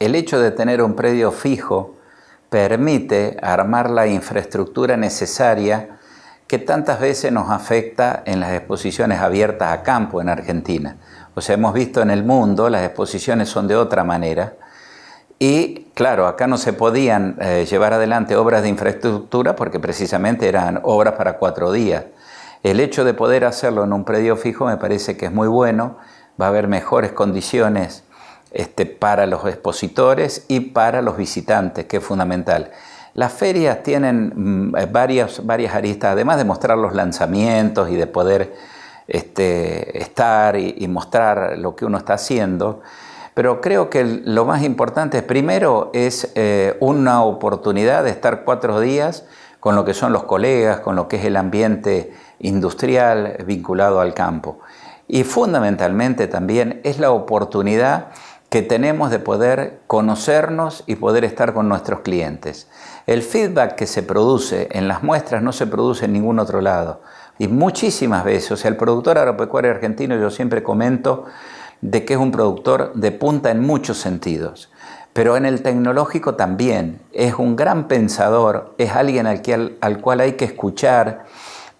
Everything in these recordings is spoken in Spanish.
El hecho de tener un predio fijo permite armar la infraestructura necesaria que tantas veces nos afecta en las exposiciones abiertas a campo en Argentina. O sea, hemos visto en el mundo las exposiciones son de otra manera. Y claro, acá no se podían eh, llevar adelante obras de infraestructura porque precisamente eran obras para cuatro días. El hecho de poder hacerlo en un predio fijo me parece que es muy bueno, va a haber mejores condiciones este, para los expositores y para los visitantes, que es fundamental. Las ferias tienen mm, eh, varias, varias aristas, además de mostrar los lanzamientos y de poder este, estar y, mostrar lo que uno está haciendo, pero creo que lo más importante primero es eh, una oportunidad de estar cuatro días con lo que son los colegas, con lo que es el ambiente industrial vinculado al campo. Y fundamentalmente también es la oportunidad que tenemos de poder conocernos y poder estar con nuestros clientes. El feedback que se produce en las muestras no se produce en ningún otro lado. Y muchísimas veces, o sea, el productor agropecuario argentino yo siempre comento de que es un productor de punta en muchos sentidos, pero en el tecnológico también. Es un gran pensador, es alguien al, al cual hay que escuchar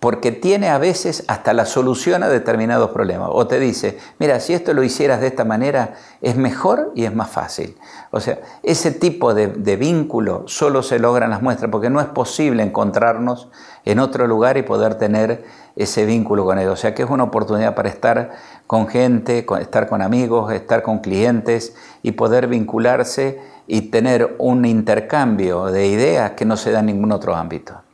porque tiene a veces hasta la solución a determinados problemas. O te dice, mira, si esto lo hicieras de esta manera, es mejor y es más fácil. O sea, ese tipo de, vínculo solo se logra en las muestras, porque no es posible encontrarnos en otro lugar y poder tener ese vínculo con ellos. O sea que es una oportunidad para estar con gente, estar con amigos, estar con clientes y poder vincularse y tener un intercambio de ideas que no se da en ningún otro ámbito.